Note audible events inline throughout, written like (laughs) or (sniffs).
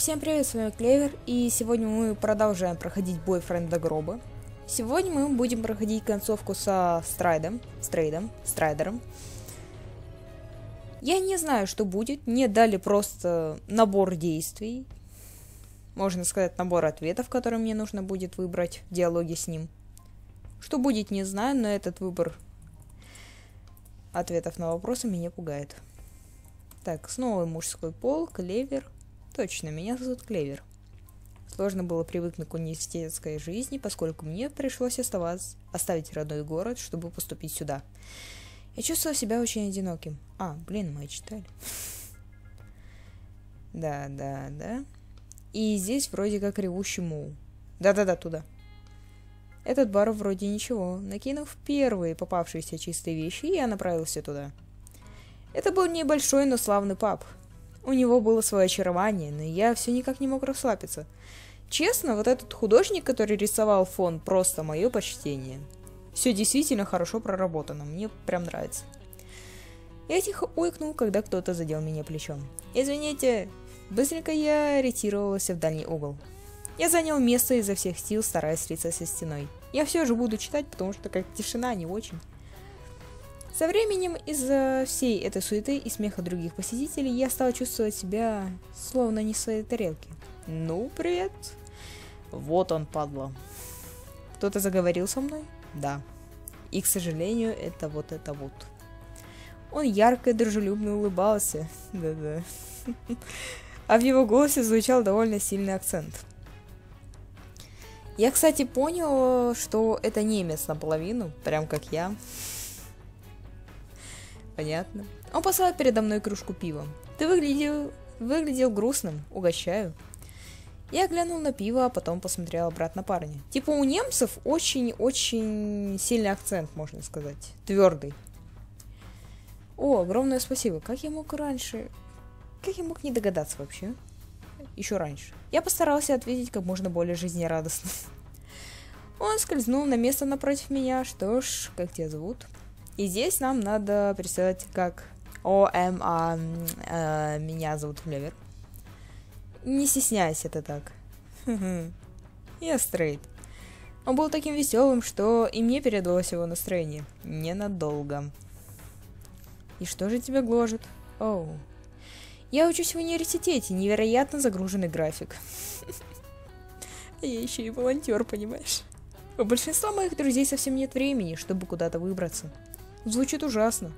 Всем привет, с вами Клевер, и сегодня мы продолжаем проходить бойфренд до гроба. Сегодня мы будем проходить концовку со Страйдом, Стрейдом, Страйдером. Я не знаю, что будет, мне дали просто набор действий, можно сказать, набор ответов, которые мне нужно будет выбрать в диалоге с ним. Что будет, не знаю, но этот выбор ответов на вопросы меня пугает. Так, снова мужской пол, клевер, Точно, меня зовут Клевер. Сложно было привыкнуть к университетской жизни, поскольку мне пришлось оставаться, оставить родной город, чтобы поступить сюда. Я чувствовал себя очень одиноким. А, блин, мы читали. (laughs) Да, да, да. И здесь вроде как ревущий мул. Да-да-да, туда. Этот бар вроде ничего. Накинув первые попавшиеся чистые вещи, я направился туда. Это был небольшой, но славный паб. У него было свое очарование, но я все никак не мог расслабиться. Честно, вот этот художник, который рисовал фон, просто мое почтение. Все действительно хорошо проработано, мне прям нравится. Я тихо уикнул, когда кто-то задел меня плечом. «Извините!» Быстренько я ретировался в дальний угол. Я занял место изо всех сил, стараясь слиться со стеной. Я все же буду читать, потому что как тишина а не очень. Со временем из-за всей этой суеты и смеха других посетителей я стала чувствовать себя словно не в своей тарелке. Ну, привет. Вот он, падла. Кто-то заговорил со мной? Да. И, к сожалению, это вот это вот. Он ярко и дружелюбно улыбался. Да-да. А в его голосе звучал довольно сильный акцент. Я, кстати, понял, что это немец наполовину, прям как я. Понятно. Он послал передо мной кружку пива. Ты выглядел... выглядел грустным. Угощаю. Я глянул на пиво, а потом посмотрел обратно парня. Типа у немцев очень-очень сильный акцент, можно сказать. Твердый. О, огромное спасибо. Как я мог раньше... Как я мог не догадаться вообще? Еще раньше. Я постарался ответить как можно более жизнерадостно. Он скользнул на место напротив меня. Что ж, как тебя зовут? И здесь нам надо представить как ОМА, э, меня зовут Флевер. Не стесняйся это так. (laughs) Я стрейт. Он был таким веселым, что и мне передалось его настроение. Ненадолго. И что же тебя гложет? Оу. Я учусь в университете, невероятно загруженный график. (laughs) Я еще и волонтер, понимаешь? У большинства моих друзей совсем нет времени, чтобы куда-то выбраться. Звучит ужасно.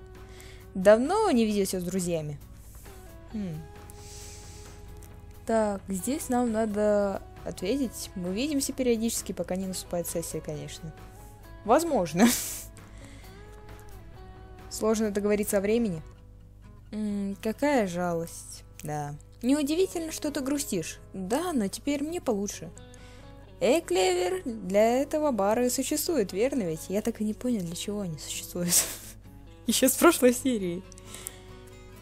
Давно не виделся с друзьями. Хм. Так, здесь нам надо ответить. Мы видимся периодически, пока не наступает сессия, конечно. Возможно. (laughs) Сложно договориться о времени. какая жалость. Да. Неудивительно, что ты грустишь. Да, но теперь мне получше. Эй, Клевер, для этого бары существуют, верно ведь? Я так и не понял, для чего они существуют. (laughs) Еще с прошлой серии.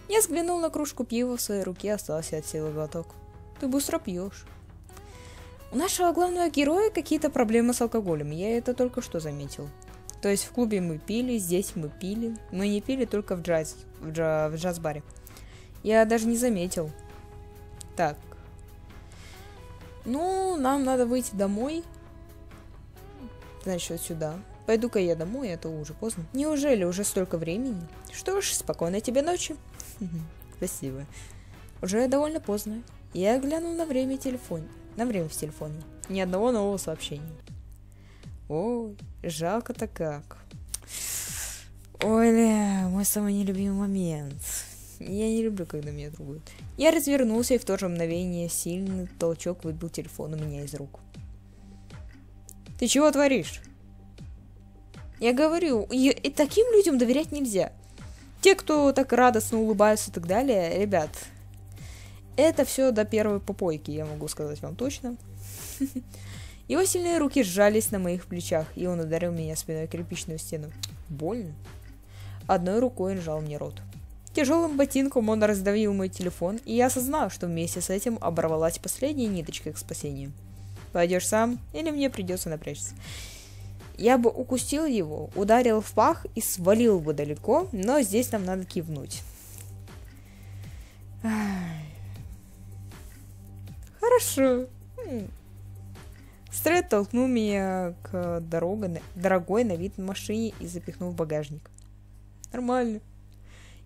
Я взглянул на кружку пива в своей руке, остался от силы глоток. Ты быстро пьешь. У нашего главного героя какие-то проблемы с алкоголем, я это только что заметил. То есть в клубе мы пили, здесь мы пили. Мы не пили только в, джаз, в, джа, в джаз-баре. Я даже не заметил. Так, ну, нам надо выйти домой. Значит, сюда. Пойду-ка я домой, это а уже поздно. Неужели уже столько времени? Что ж, спокойной тебе ночи. Спасибо. Уже довольно поздно. Я глянул на время телефон, на время в телефоне. Ни одного нового сообщения. Ой, жалко-то как. Ой, мой самый нелюбимый момент. Я не люблю, когда меня трогают. Я развернулся, и в то же мгновение сильный толчок выбил телефон у меня из рук. Ты чего творишь? Я говорю, и, и таким людям доверять нельзя. Те, кто так радостно улыбаются и так далее, ребят, это все до первой попойки, я могу сказать вам точно. (laughs) Его сильные руки сжались на моих плечах, и он ударил меня спиной кирпичную стену. Больно. Одной рукой он сжал мне рот. Тяжелым ботинком он раздавил мой телефон, и я осознал, что вместе с этим оборвалась последняя ниточка к спасению. Пойдешь сам, или мне придется напрячься. Я бы укусил его, ударил в пах и свалил бы далеко, но здесь нам надо кивнуть. Хорошо. Стрет толкнул меня к дорогой на вид машине и запихнул в багажник. Нормально.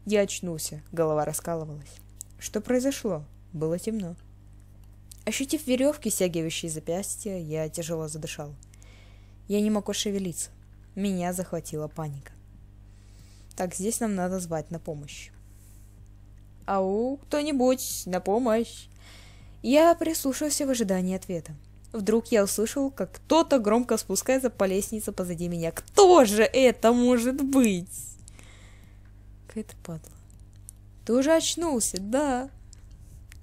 Я очнулся, голова раскалывалась. Что произошло? Было темно. Ощутив веревки, стягивающие запястья, я тяжело задышал. Я не мог шевелиться. Меня захватила паника. Так, здесь нам надо звать на помощь. «Ау, кто-нибудь, на помощь!» Я прислушался в ожидании ответа. Вдруг я услышал, как кто-то громко спускается по лестнице позади меня. «Кто же это может быть?» Какая-то падла. Ты уже очнулся, да?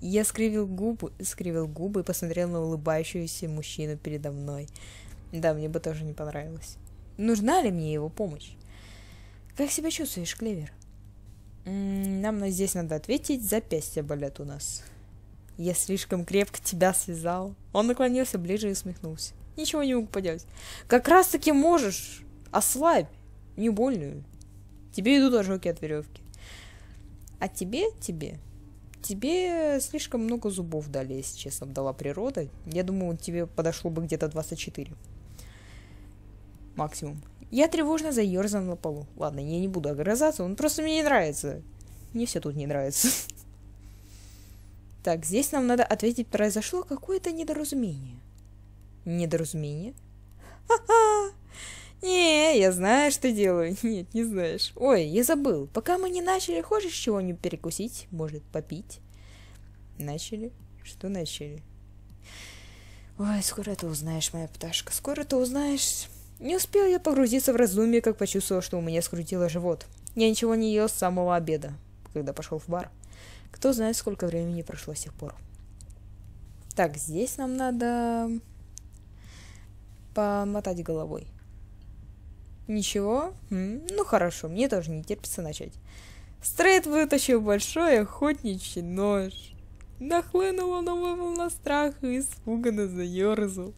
Я скривил губы, скривил губы и посмотрел на улыбающегося мужчину передо мной. Да, мне бы тоже не понравилось. Нужна ли мне его помощь? Как себя чувствуешь, Клевер? Нам на здесь надо ответить, запястья болят у нас. Я слишком крепко тебя связал. Он наклонился ближе и усмехнулся. Ничего не могу поделать. Как раз таки можешь. Ослабь. Не больно. Тебе идут ожоги от веревки. А тебе, тебе, тебе слишком много зубов дали, если честно, дала природа. Я думаю, тебе подошло бы где-то 24. Максимум. Я тревожно заерзан на полу. Ладно, я не буду огрызаться, он просто мне не нравится. Мне все тут не нравится. Так, здесь нам надо ответить, произошло какое-то недоразумение. Недоразумение? Ха-ха! «Не, я знаю, что делаю». (laughs) «Нет, не знаешь». «Ой, я забыл. Пока мы не начали, хочешь чего-нибудь перекусить? Может, попить?» «Начали? Что начали?» «Ой, скоро ты узнаешь, моя пташка, скоро ты узнаешь». Не успел я погрузиться в раздумье, как почувствовал, что у меня скрутило живот. Я ничего не ел с самого обеда, когда пошел в бар. Кто знает, сколько времени прошло с тех пор. Так, здесь нам надо помотать головой. Ничего? Ну хорошо, мне тоже не терпится начать. Стрейт вытащил большой охотничий нож. Нахлынула новая волна страха и испуганно заерзал.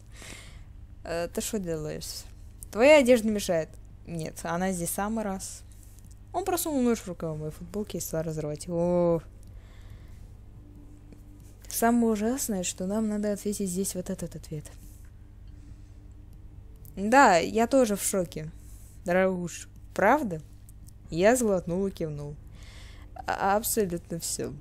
Э, ты что делаешь? Твоя одежда мешает. Нет, она здесь самый раз. Он просунул нож в рукав моей футболки и стал разрывать. О, Самое ужасное, что нам надо ответить здесь вот этот ответ. Да, я тоже в шоке. Дорогуш, правда? Я сглотнул и кивнул. А, абсолютно все.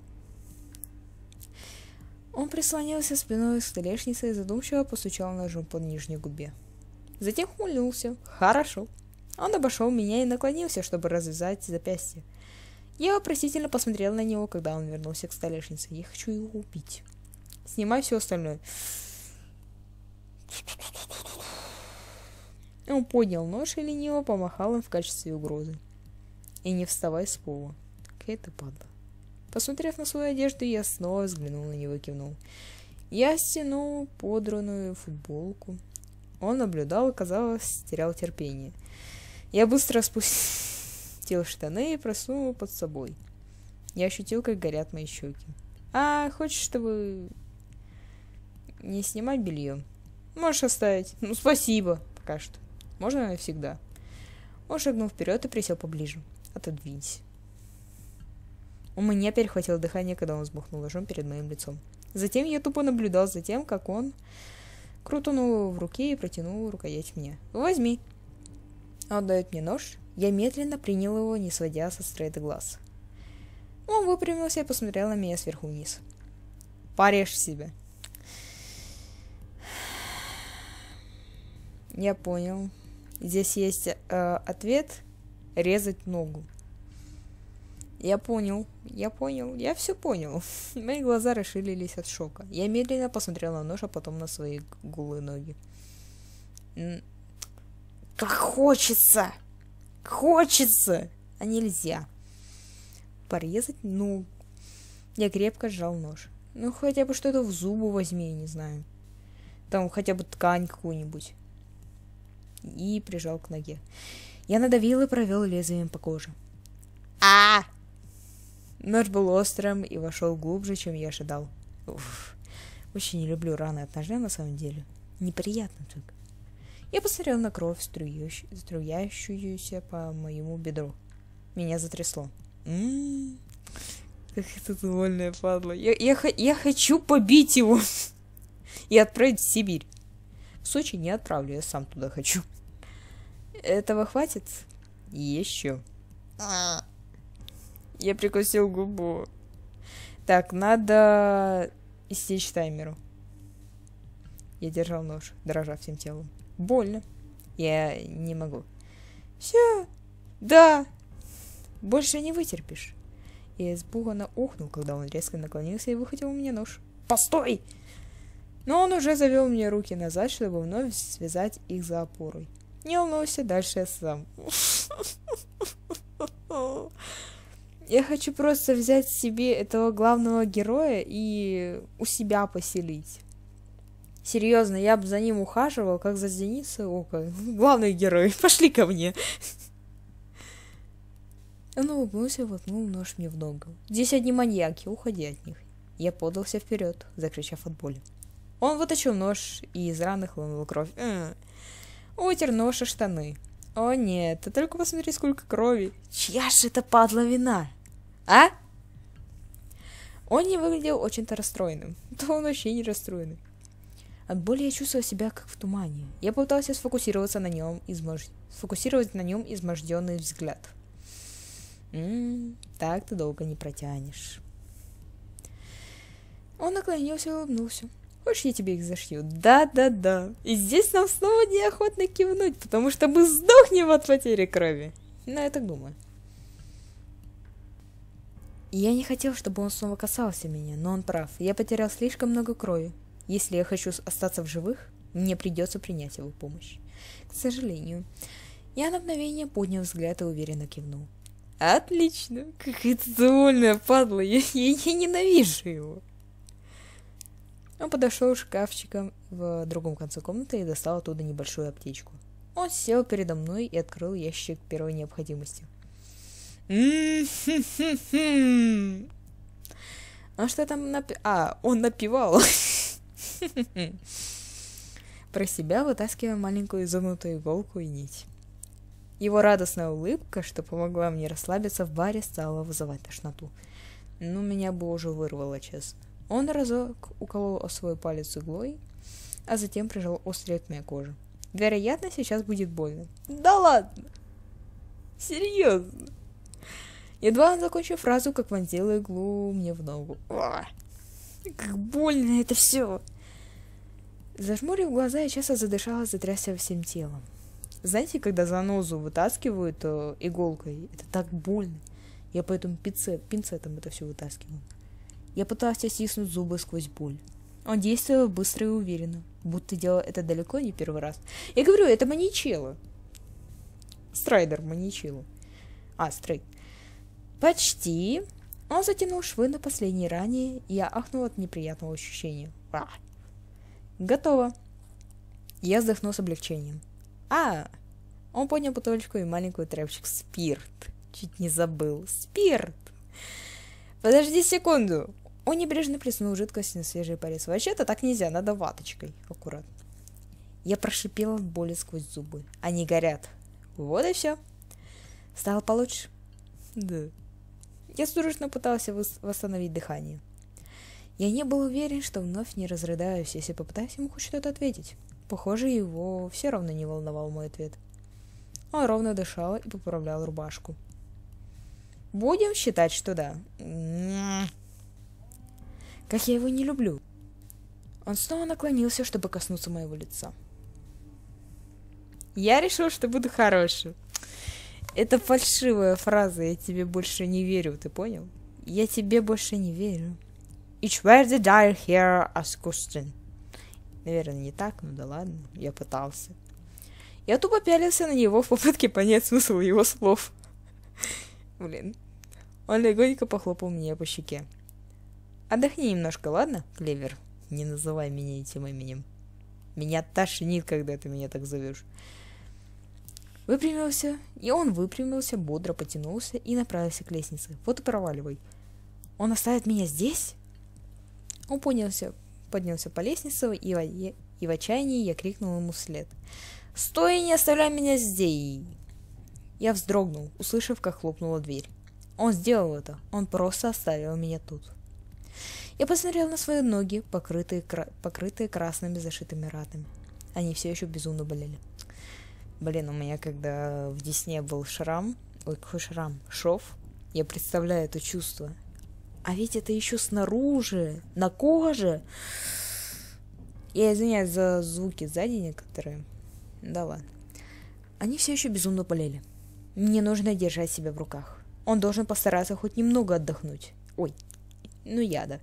Он прислонился спиной к столешнице и задумчиво постучал ножом по нижней губе. Затем хмыльнулся. «Хорошо». Он обошел меня и наклонился, чтобы развязать запястье. Я вопросительно посмотрел на него, когда он вернулся к столешнице. Я хочу его убить. Снимай все остальное. Он поднял нож и лениво помахал им в качестве угрозы. «И не вставай с пола. Какая ты падла». Посмотрев на свою одежду, я снова взглянул на него и кивнул. Я стянул подранную футболку. Он наблюдал и, казалось, терял терпение. Я быстро спустил штаны и просунул под собой. Я ощутил, как горят мои щеки. «А, хочешь, чтобы не снимать белье?» «Можешь оставить?» «Ну, спасибо, пока что». Можно навсегда. Он шагнул вперед и присел поближе. Отодвинься. У меня перехватило дыхание, когда он взбухнул ножом перед моим лицом. Затем я тупо наблюдал за тем, как он крутнул в руке и протянул рукоять мне. «Возьми!» Он дает мне нож. Я медленно принял его, не сводя со стрейта глаз. Он выпрямился и посмотрел на меня сверху вниз. «Порежь себя!» Я понял, Здесь есть э, ответ резать ногу. Я понял, я понял, я все понял. (laughs) Мои глаза расширились от шока. Я медленно посмотрела на нож, а потом на свои голые ноги. Как хочется! Хочется! А нельзя. Порезать Ну, Я крепко сжал нож. Ну, хотя бы что-то в зубы возьми, я не знаю. Там хотя бы ткань какую-нибудь и прижал к ноге. Я надавил и провел лезвием по коже. а Нож был острым и вошел глубже, чем я ожидал. Уф. Очень не люблю раны от ножа на самом деле. Неприятно так. Я посмотрел на кровь, струящуюся по моему бедру. Меня затрясло. М-м-м. Как это довольная падло. Я, я, я хочу побить его (laughs) и отправить в Сибирь. В Сочи не отправлю, я сам туда хочу. Этого хватит? Еще. А. Я прикусил губу. Так, надо истечь таймеру. Я держал нож, дрожа всем телом. Больно. Я не могу. Все. Да. Больше не вытерпишь. Я испуганно ухнул, когда он резко наклонился и выхватил у меня нож. Постой! Но он уже завел мне руки назад, чтобы вновь связать их за опорой. Не волнуйся, дальше я сам. Я хочу просто взять себе этого главного героя и у себя поселить. Серьезно, я бы за ним ухаживал, как за Зеницей Ока. Главный герой, (laughs) пошли ко мне. Он улыбнулся и воткнул нож мне в ногу. «Здесь одни маньяки, уходи от них!» Я подался вперед, закричав от боли. Он вытащил нож, и из раны хлынула кровь. Утер нож и штаны. О нет, ты только посмотри, сколько крови. Чья же это падла вина? А? Он не выглядел очень-то расстроенным. (laughs) Да он вообще не расстроенный. От боли я чувствовал себя как в тумане. Я пытался сфокусироваться на нем, измож... сфокусировать на нем изможденный взгляд. м так ты долго не протянешь. Он наклонился и улыбнулся. Хочешь, я тебе их зашью? Да-да-да. И здесь нам снова неохотно кивнуть, потому что мы сдохнем от потери крови. Ну, я так думаю. Я не хотел, чтобы он снова касался меня, но он прав. Я потерял слишком много крови. Если я хочу остаться в живых, мне придется принять его помощь. К сожалению. Я на мгновение поднял взгляд и уверенно кивнул. Отлично! Какая-то довольная падла, я, я, я ненавижу его. Он подошел к шкафчикам в другом конце комнаты и достал оттуда небольшую аптечку. Он сел передо мной и открыл ящик первой необходимости. А что там напи... А, он напивал. Про себя вытаскивая маленькую изогнутую иголку и нить. Его радостная улыбка, что помогла мне расслабиться в баре, стала вызывать тошноту. Ну, меня бы уже вырвало, честно. Он разок уколол свой палец иглой, а затем прижал острие к моей коже. Вероятно, сейчас будет больно. Да ладно! Серьезно! Едва он закончил фразу, как вонзил иглу мне в ногу. О, как больно это все! Зажмурив глаза, я часто задышала, затрясся всем телом. Знаете, когда занозу вытаскивают э, иголкой, это так больно. Я поэтому пинцет, пинцетом это все вытаскиваю. Я пыталась стиснуть зубы сквозь боль. Он действовал быстро и уверенно, будто делал это далеко не первый раз. Я говорю, это маничело. Страйдер маничело. А, стрейт. Почти. Он затянул швы на последней ране, и я ахнул от неприятного ощущения. А. Готово. Я вздохнул с облегчением. А, он поднял бутылочку и маленькую тряпочку. Спирт. Чуть не забыл. Спирт. Подожди секунду. Он небрежно плеснул жидкость на свежий порез. Вообще-то так нельзя, надо ваточкой. Аккуратно. Я прошипела в боли сквозь зубы. Они горят. Вот и все. Стало получше? Да. Я судорожно пытался вос- восстановить дыхание. Я не был уверен, что вновь не разрыдаюсь, если попытаюсь ему хоть что-то ответить. Похоже, его все равно не волновал мой ответ. Он ровно дышал и поправлял рубашку. Будем считать, что да. М-м-м. Как я его не люблю. Он снова наклонился, чтобы коснуться моего лица. Я решил, что буду хорошим. Это фальшивая фраза, я тебе больше не верю, ты понял? Я тебе больше не верю. Ich werde dir hier auskusten. Наверное, не так, ну да ладно, я пытался. Я тупо пялился на него в попытке понять смысл его слов. Блин. Он легонько похлопал меня по щеке. Отдохни немножко, ладно, Клевер? Не называй меня этим именем. Меня тошнит, когда ты меня так зовешь. Выпрямился, и он выпрямился, бодро потянулся и направился к лестнице. Вот и проваливай. Он оставит меня здесь? Он поднялся, поднялся по лестнице, и в, и в отчаянии я крикнул ему вслед. «Стой и не оставляй меня здесь!» Я вздрогнул, услышав, как хлопнула дверь. Он сделал это, он просто оставил меня тут. Я посмотрел на свои ноги, покрытые, кра- покрытые красными зашитыми ратами. Они все еще безумно болели. Блин, у меня когда в Десне был шрам, ой, какой шрам, шов, я представляю это чувство. А ведь это еще снаружи, на коже. Я извиняюсь за звуки сзади некоторые. Да ладно. Они все еще безумно болели. Мне нужно держать себя в руках. Он должен постараться хоть немного отдохнуть. Ой, ну я да.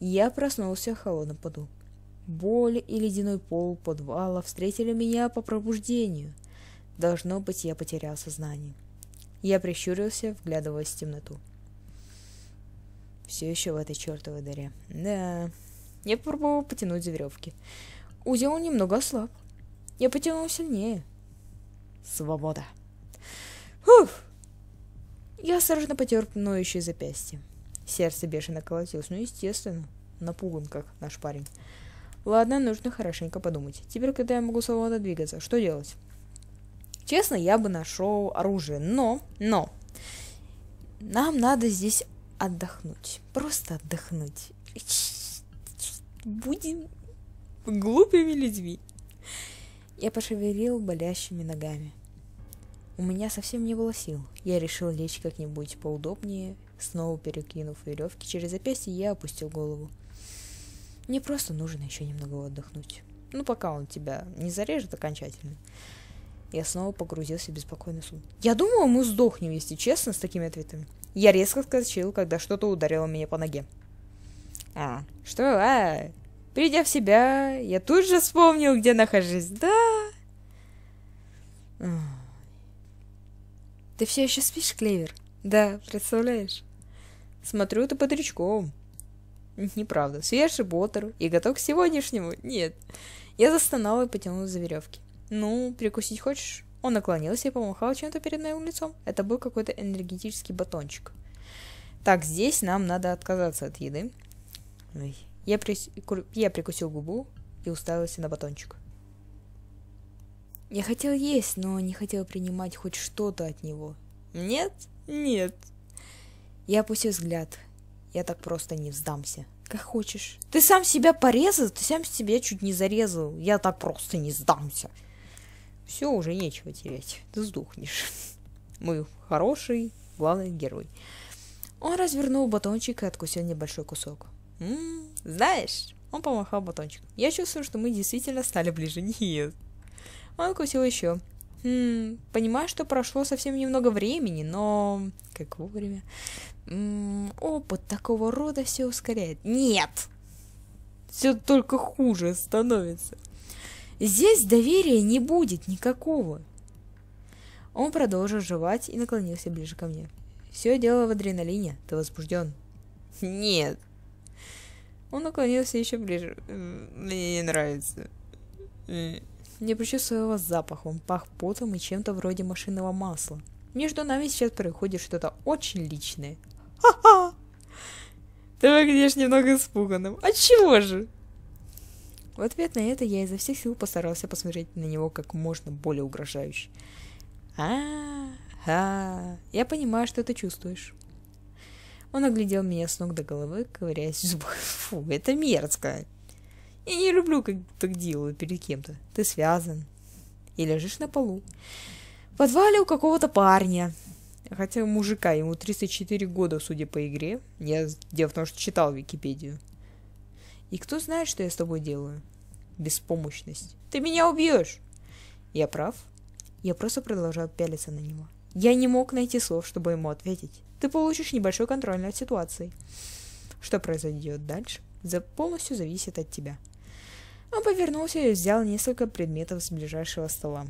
Я проснулся в холодном поту. Боль и ледяной пол подвала встретили меня по пробуждению. Должно быть, я потерял сознание. Я прищурился, вглядываясь в темноту. Все еще в этой чертовой дыре. Да. Я попробовал потянуть за веревки. Узел немного ослаб. Я потянул сильнее. Свобода. Фух! Я осторожно потер ноющее запястье. Сердце бешено колотилось. Ну, естественно. Напуган как наш парень. Ладно, нужно хорошенько подумать. Теперь, когда я могу свободно двигаться, что делать? Честно, я бы нашел оружие, но, но, нам надо здесь отдохнуть. Просто отдохнуть. Будем глупыми людьми. Я пошевелил болящими ногами. У меня совсем не было сил. Я решил лечь как-нибудь поудобнее Снова перекинув веревки через запястье, я опустил голову. Мне просто нужно еще немного отдохнуть. Ну, пока он тебя не зарежет окончательно. Я снова погрузился в беспокойный сон. Я думал, мы сдохнем, если честно, с такими ответами. Я резко вскочил, когда что-то ударило меня по ноге. А, что? А, придя в себя, я тут же вспомнил, где нахожусь. Да. Ты все еще спишь, Клевер? Да, представляешь? Смотрю, ты бодрячком. Неправда. Свежий, бодр и готов к сегодняшнему. Нет. Я застонала и потянулась за веревки. Ну, перекусить хочешь? Он наклонился и помахал чем-то перед моим лицом. Это был какой-то энергетический батончик. Так, здесь нам надо отказаться от еды. Я, при... я прикусил губу и уставился на батончик. Я хотел есть, но не хотел принимать хоть что-то от него. Нет? Нет. Я опустил взгляд. Я так просто не сдамся. Как хочешь. Ты сам себя порезал, ты сам себя чуть не зарезал. Я так просто не сдамся. Все, уже нечего терять. Ты сдохнешь. (laughs) Мой хороший главный герой. Он развернул батончик и откусил небольшой кусок. «Ммм, знаешь...» Он помахал батончик. «Я чувствую, что мы действительно стали ближе. (laughs) Нет». Он кусил еще м понимаю, что прошло совсем немного времени, но как вовремя. М-м, опыт такого рода все ускоряет. Нет! Все только хуже становится. Здесь доверия не будет никакого. Он продолжил жевать и наклонился ближе ко мне. Все дело в адреналине. Ты возбужден. Нет. Он наклонился еще ближе. Мне не нравится. Я почувствовала запах, он пах потом и чем-то вроде машинного масла. Между нами сейчас происходит что-то очень личное. Ха-ха! Ты выглядишь немного испуганным. А чего же? В ответ на это я изо всех сил постарался посмотреть на него как можно более угрожающе. а а Я понимаю, что ты чувствуешь. Он оглядел меня с ног до головы, ковыряясь в зубах. Фу, это мерзко. Я не люблю, как так делают перед кем-то. Ты связан. И лежишь на полу. В подвале у какого-то парня. Хотя мужика, ему 304 года, судя по игре. Я дело в том, что читал Википедию. И кто знает, что я с тобой делаю? Беспомощность. Ты меня убьешь! Я прав. Я просто продолжал пялиться на него. Я не мог найти слов, чтобы ему ответить. Ты получишь небольшой контроль над ситуацией. Что произойдет дальше, полностью зависит от тебя. Он повернулся и взял несколько предметов с ближайшего стола.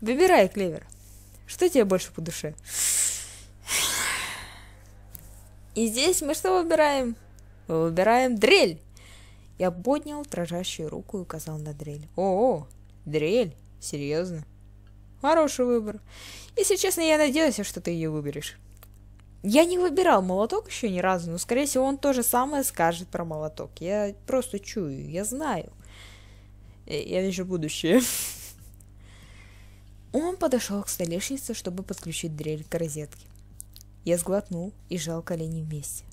«Выбирай, Клевер. Что тебе больше по душе?» «И здесь мы что выбираем?» «Мы выбираем дрель!» Я поднял дрожащую руку и указал на дрель. «О, дрель! Серьезно?» «Хороший выбор. Если честно, я надеялся, что ты ее выберешь». Я не выбирал молоток еще ни разу, но, скорее всего, он то же самое скажет про молоток. Я просто чую, я знаю. Я вижу будущее. (laughs) Он подошел к столешнице, чтобы подключить дрель к розетке. Я сглотнул и жал колени вместе.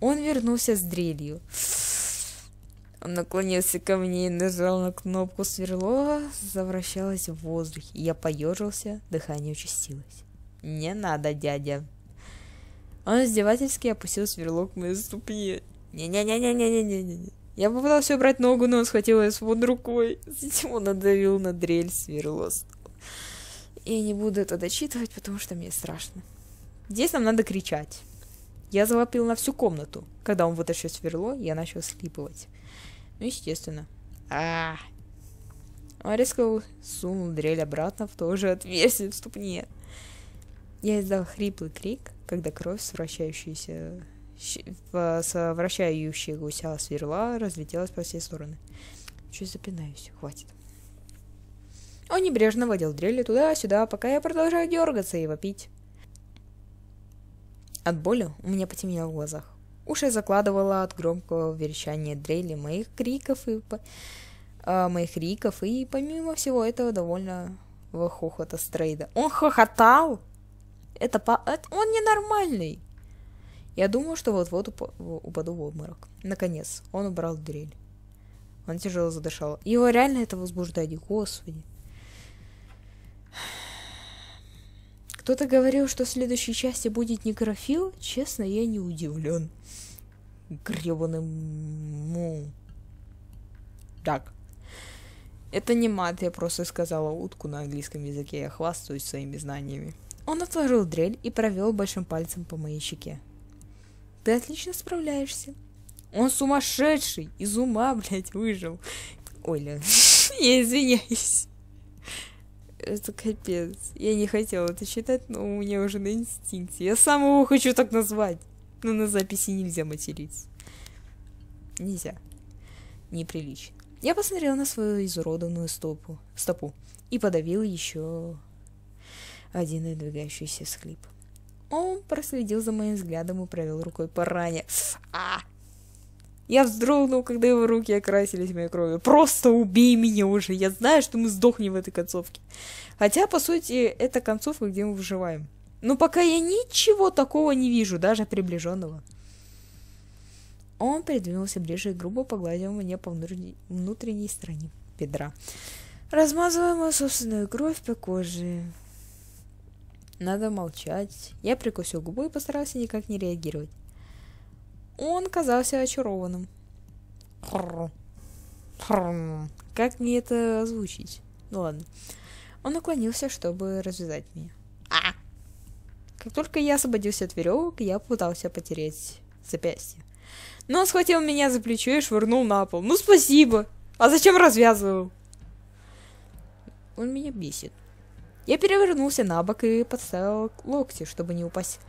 Он вернулся с дрелью. (sniffs) Он наклонился ко мне и нажал на кнопку сверло, завращалось в воздухе. Я поежился, дыхание участилось. «Не надо, дядя», он издевательски опустил сверлок моей ступни. Не-не-не-не-не-не-не-не. Я попытался убрать ногу, но он схватил ее под рукой. Затем он надавил на дрель сверло. Я не буду это дочитывать, потому что мне страшно. Здесь нам надо кричать. Я завопил на всю комнату. Когда он вытащил сверло, я начал слипывать. Ну, естественно. А, -а, -а. Он резко сунул дрель обратно в то же отверстие в ступне. Я издал хриплый крик, когда кровь, вращающаяся с вращающегося сверла, разлетелась по все стороны. Чуть запинаюсь, хватит. Он небрежно водил дрели туда-сюда, пока я продолжаю дергаться и вопить. От боли у меня потемнело в глазах. Уши закладывала от громкого верещания дрели моих криков и по... э, моих криков и помимо всего этого довольно хохота Стрейда. Он хохотал! Это, по... это он ненормальный. Я думаю, что вот-вот уп... упаду в обморок. Наконец, он убрал дрель. Он тяжело задышал. Его реально это возбуждает, господи. Кто-то говорил, что в следующей части будет некрофил. Честно, я не удивлен. Гребаным... Так. Это не мат, я просто сказала утку на английском языке. Я хвастаюсь своими знаниями. Он отложил дрель и провел большим пальцем по моей щеке. «Ты отлично справляешься». «Он сумасшедший! Из ума, (laughs) блядь, выжил!» «Оля, (laughs) я извиняюсь!» Это капец. Я не хотела это считать, но у меня уже на инстинкте. Я сам его хочу так назвать. Но на записи нельзя материться. Нельзя. Неприлично. Я посмотрел на свою изуродованную стопу, стопу и подавил еще один надвигающийся схлип. Он проследил за моим взглядом и провел рукой по ране. А! Я вздрогнул, когда его руки окрасились моей кровью. Просто убей меня уже! Я знаю, что мы сдохнем в этой концовке. Хотя, по сути, это концовка, где мы выживаем. Но пока я ничего такого не вижу, даже приближенного. Он передвинулся ближе и грубо погладил меня по внутренней стороне бедра, размазывая мою собственную кровь по коже. Надо молчать. Я прикусил губы и постарался никак не реагировать. Он казался очарованным. Как мне это озвучить? Ну ладно. Он наклонился, чтобы развязать меня. А! Как только я освободился от веревок, я пытался потереть запястье. Но он схватил меня за плечо и швырнул на пол. Ну спасибо! А зачем развязывал? Он меня бесит. Я перевернулся на бок и подставил локти, чтобы не упасть.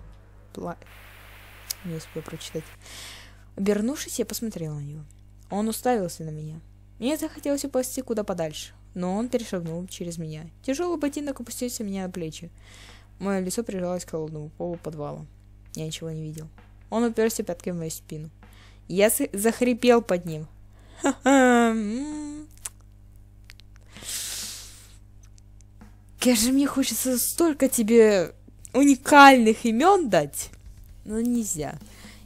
Пла... Не успел прочитать. Обернувшись, я посмотрел на него. Он уставился на меня. Мне захотелось упасть куда подальше, но он перешагнул через меня. Тяжелый ботинок опустился меня на плечи. Мое лицо прижалось к холодному полу подвала. Я ничего не видел. Он уперся пяткой в мою спину. Я захрипел под ним. Ха-ха! М-м. Я же мне хочется столько тебе уникальных имен дать. Но нельзя.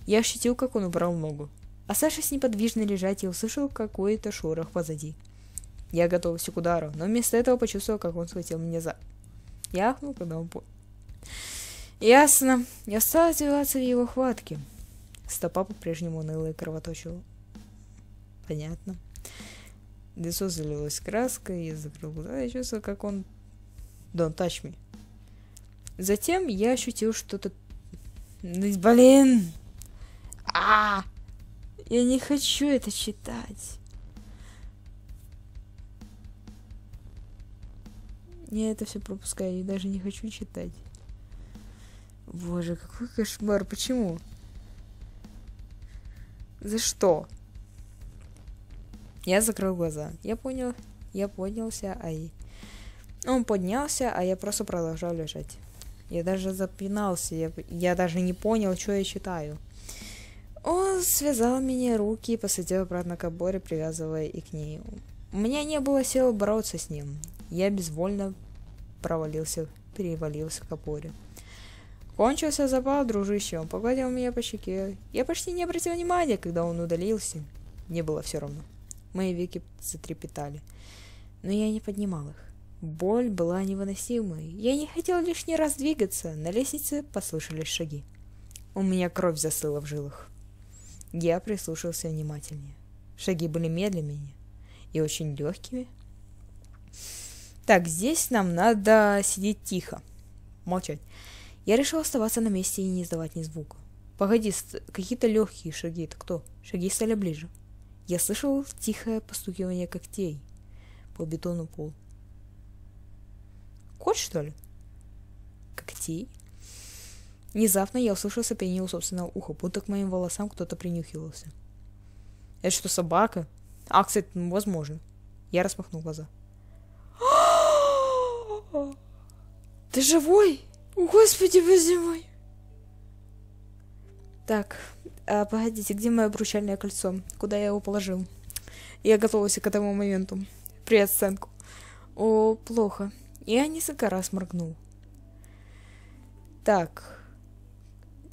Я ощутил, как он убрал ногу. А Саша с неподвижно лежать, и услышал какой-то шорох позади. Я готовился к удару, но вместо этого почувствовал, как он схватил меня за... Я ахнул, когда он понял. Ясно. Я стал отбиваться в его хватке. Стопа по-прежнему ныла и кровоточила. Понятно. Лицо залилось краской, я закрыл глаза и чувствовал, как он Don't touch me. Затем я ощутил что-то... Ну, блин! А! Я не хочу это читать. Я это все пропускаю и даже не хочу читать. Боже, какой кошмар. Почему? За что? Я закрыл глаза. Я понял. Я поднялся, Ай. Он поднялся, а я просто продолжал лежать. Я даже запинался, я, я даже не понял, что я читаю. Он связал мне руки и посадил обратно к оборе, привязывая и к ней. У меня не было сил бороться с ним. Я безвольно провалился, перевалился к опоре. Кончился запал, дружище, он погладил меня по щеке. Я почти не обратил внимания, когда он удалился. Не было все равно. Мои веки затрепетали, но я не поднимал их. Боль была невыносимой. Я не хотел лишний раз двигаться. На лестнице послышались шаги. У меня кровь засыла в жилах. Я прислушался внимательнее. Шаги были медленными и очень легкими. Так, здесь нам надо сидеть тихо. Молчать. Я решил оставаться на месте и не издавать ни звука. Погоди, какие-то легкие шаги. Это кто? Шаги стали ближе. Я слышал тихое постукивание когтей по бетону пол. Кот, что ли? Когтей? Внезапно я услышал сопение у собственного уха, будто к моим волосам кто-то принюхивался. Это что, собака? А, кстати, ну, возможно. Я распахнул глаза. (gasps) Ты живой? О, Господи, вы зимой. Так, а, погодите, где мое обручальное кольцо? Куда я его положил? Я готовился к этому моменту. Привет, Сэнку. О, плохо. Я несколько раз моргнул. Так.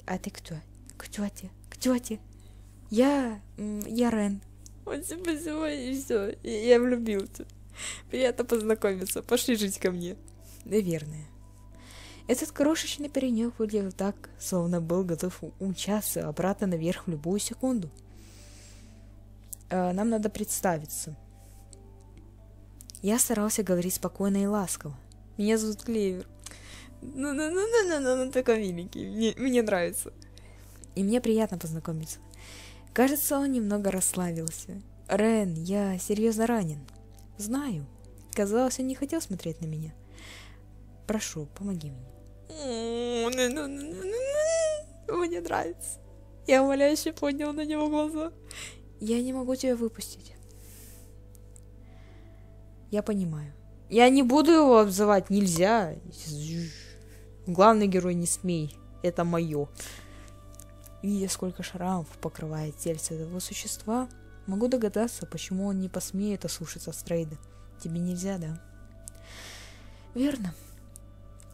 А ты кто? К тете, к тете. Я... Я Рен. Он тебя и все. Я влюбился. Приятно познакомиться. Пошли жить ко мне. Наверное. Этот крошечный паренек выглядел так, словно был готов умчаться обратно наверх в любую секунду. А, нам надо представиться. Я старался говорить спокойно и ласково. Меня зовут Клевер. Ну, ну, ну, ну, ну, ну, ну, такой миленький. Мне, мне нравится. И мне приятно познакомиться. Кажется, он немного расслабился. Рен, я серьезно ранен. Знаю. Казалось, он не хотел смотреть на меня. Прошу, помоги мне. Мне нравится. Я умоляюще поднял на него глаза. Я не могу тебя выпустить. Я понимаю. Я не буду его обзывать, нельзя. Главный герой, не смей. Это мое. Видя, сколько шрамов покрывает тельце этого существа, могу догадаться, почему он не посмеет ослушаться Стрейда. Тебе нельзя, да? Верно.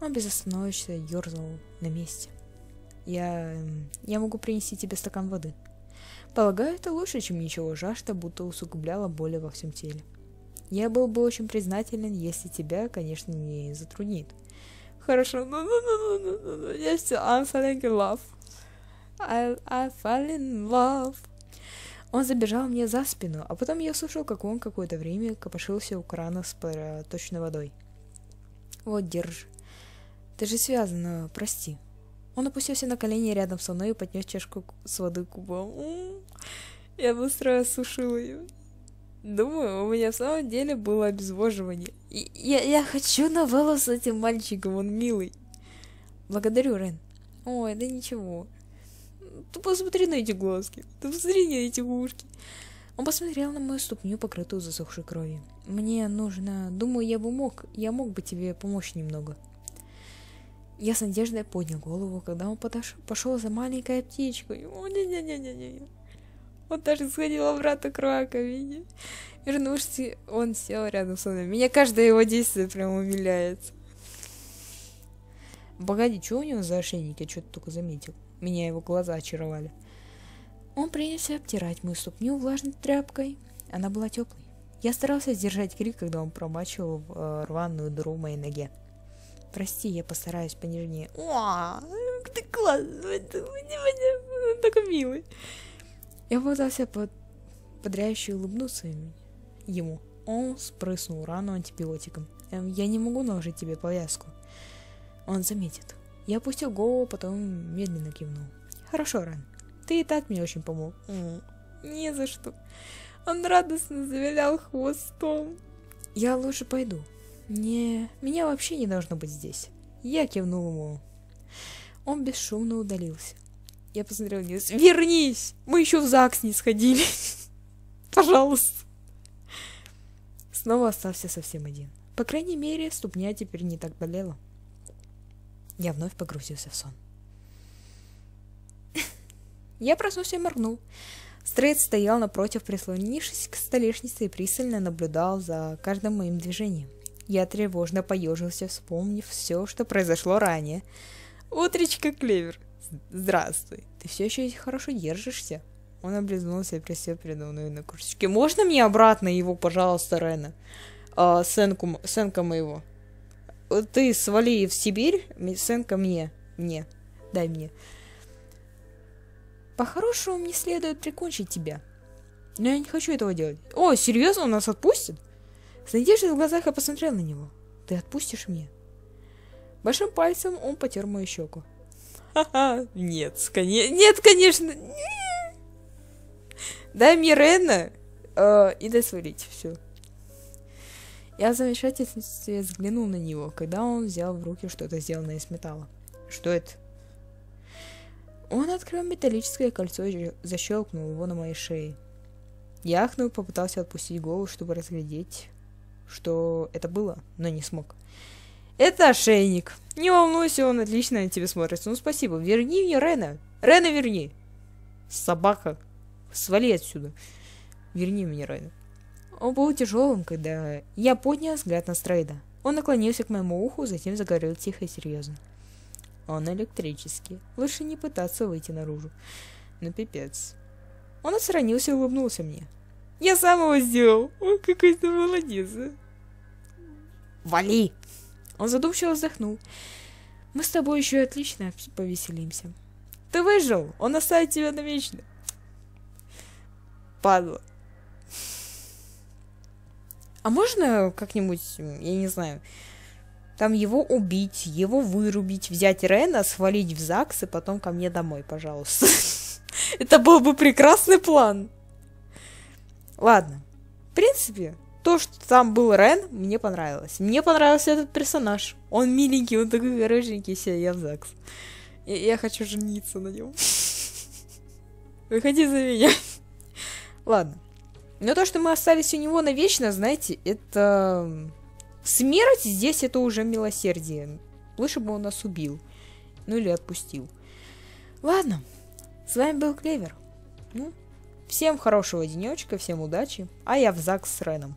Он безостановочно ерзал на месте. Я... я могу принести тебе стакан воды. Полагаю, это лучше, чем ничего жажда, будто усугубляла боли во всем теле. Я был бы очень признателен, если тебя, конечно, не затруднит. Хорошо. Ну, ну, ну, ну, ну, Я все. I'm falling in love. I, I fall in love. Он забежал мне за спину, а потом я слышал, как он какое-то время копошился у крана с точной водой. Вот, держи. Ты же связан. прости. Он опустился на колени рядом со мной и поднес чашку с водой кубом. Я быстро осушил ее. Думаю, у меня в самом деле было обезвоживание. И я, я хочу новеллу с этим мальчиком, он милый. Благодарю, Рен. Ой, да ничего. Ты посмотри на эти глазки, ты посмотри на эти ушки. Он посмотрел на мою ступню, покрытую засохшей кровью. Мне нужно... Думаю, я бы мог... Я мог бы тебе помочь немного. Я с надеждой поднял голову, когда он подошел, пошел за маленькой птичкой. О, не не не не не он даже сходил обратно к видишь? Вернувшись, он сел рядом со мной. Меня каждое его действие прям умиляет. Погоди, что у него за ошейник? Я что-то только заметил. Меня его глаза очаровали. Он принялся обтирать мою ступню влажной тряпкой. Она была теплой. Я старался сдержать крик, когда он промачивал э, рваную дыру в моей ноге. Прости, я постараюсь понежнее. О, ты классный, ты, ты, ты, ты такой милый. Я попытался под... подряюще улыбнуться ему. Он спрыснул рану антибиотиком. Эм, «Я не могу наложить тебе повязку». Он заметит. Я опустил голову, а потом медленно кивнул. «Хорошо, Ран. Ты и так мне очень помог». «Не за что». Он радостно завилял хвостом. «Я лучше пойду. Не... Меня вообще не должно быть здесь». Я кивнул ему. Он бесшумно удалился. Я посмотрела вниз. Вернись! Мы еще в ЗАГС не сходили. (laughs) Пожалуйста. Снова остался совсем один. По крайней мере, ступня теперь не так болела. Я вновь погрузился в сон. Я проснулся и моргнул. Стрейт стоял напротив, прислонившись к столешнице и пристально наблюдал за каждым моим движением. Я тревожно поежился, вспомнив все, что произошло ранее. Утречка, Клевер. Здравствуй, ты все еще хорошо держишься? Он облизнулся и присел передо мной на курсичке. Можно мне обратно его, пожалуйста, Рена? А, сенку, сенка моего. «Э, ты свали в Сибирь, Сенка мне. Мне. Дай мне. По-хорошему мне следует прикончить тебя. Но я не хочу этого делать. О, серьезно, он нас отпустит? С надеждой в глазах я посмотрел на него. Ты отпустишь меня? Большим пальцем он потер мою щеку. (laughs) Нет, Нет, конечно. Дай мне Рена э, и дай свалить. Все. Я в замешательстве взглянул на него, когда он взял в руки что-то сделанное из металла. Что это? Он открыл металлическое кольцо и защелкнул его на моей шее. Я попытался отпустить голову, чтобы разглядеть, что это было, но не смог. Это ошейник. Не волнуйся, он отлично на тебе смотрится. Ну, спасибо. Верни мне Рена. Рена, верни. Собака. Свали отсюда. Верни мне Рена. Он был тяжелым, когда я поднял взгляд на Стрейда. Он наклонился к моему уху, затем заговорил тихо и серьезно. Он электрический. Лучше не пытаться выйти наружу. Ну, пипец. Он отстранился и улыбнулся мне. Я сам его сделал. Он какой-то молодец. Вали! Он задумчиво вздохнул. «Мы с тобой еще отлично повеселимся». «Ты выжил! Он оставит тебя навечно!» «Падла!» «А можно как-нибудь, я не знаю, там его убить, его вырубить, взять Рена, свалить в ЗАГС и потом ко мне домой, пожалуйста?» (laughs) Это был бы прекрасный план. Ладно. В принципе, то, что там был Рен, мне понравилось. Мне понравился этот персонаж. Он миленький, он такой хорошенький, все, я в ЗАГС. Я, я хочу жениться на нем. (laughs) Выходи за меня. (laughs) Ладно. Но то, что мы остались у него навечно, знаете, это... Смерть здесь это уже милосердие. Лучше бы он нас убил. Ну или отпустил. Ладно. С вами был Клевер. Ну, всем хорошего денечка, всем удачи. А я в ЗАГС с Реном.